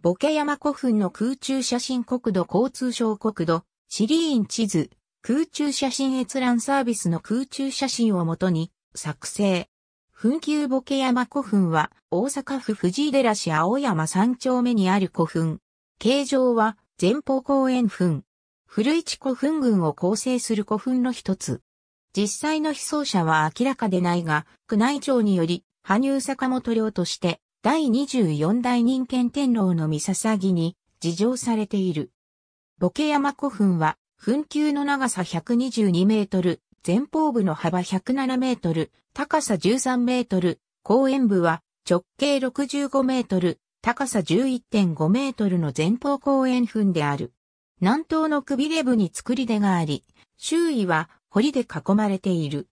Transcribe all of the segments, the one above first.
ボケ山古墳の空中写真国土交通省国土、シリーン地図、空中写真閲覧サービスの空中写真をもとに作成。墳丘ボケ山古墳は大阪府藤井寺市青山三丁目にある古墳。形状は前方後円墳。古市古墳群を構成する古墳の一つ。実際の被葬者は明らかでないが、宮内庁により、羽生坂本領として、第24代人権天皇の三笹木に、事情されている。ボケ山古墳は、墳丘の長さ122メートル、前方部の幅107メートル、高さ13メートル、後円部は直径65メートル、高さ11.5メートルの前方後円墳である。南東のくびれ部に作り出があり、周囲は堀で囲まれている。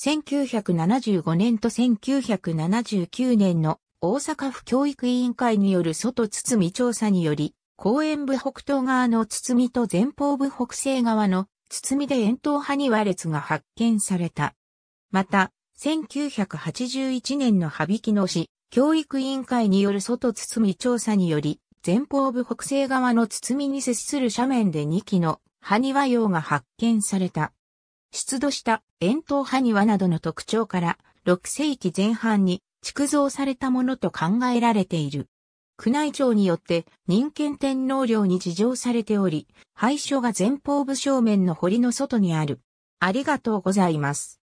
1975年と1979年の大阪府教育委員会による外堤調査により、公園部北東側の堤と前方部北西側の堤で円筒派には列が発見された。また、1981年の羽曳野市教育委員会による外堤調査により、前方部北西側の堤に接する斜面で2基のハニ用が発見された。出土した円筒ハニなどの特徴から、6世紀前半に築造されたものと考えられている。宮内庁によって人権天皇陵に事情されており、廃所が前方部正面の堀の外にある。ありがとうございます。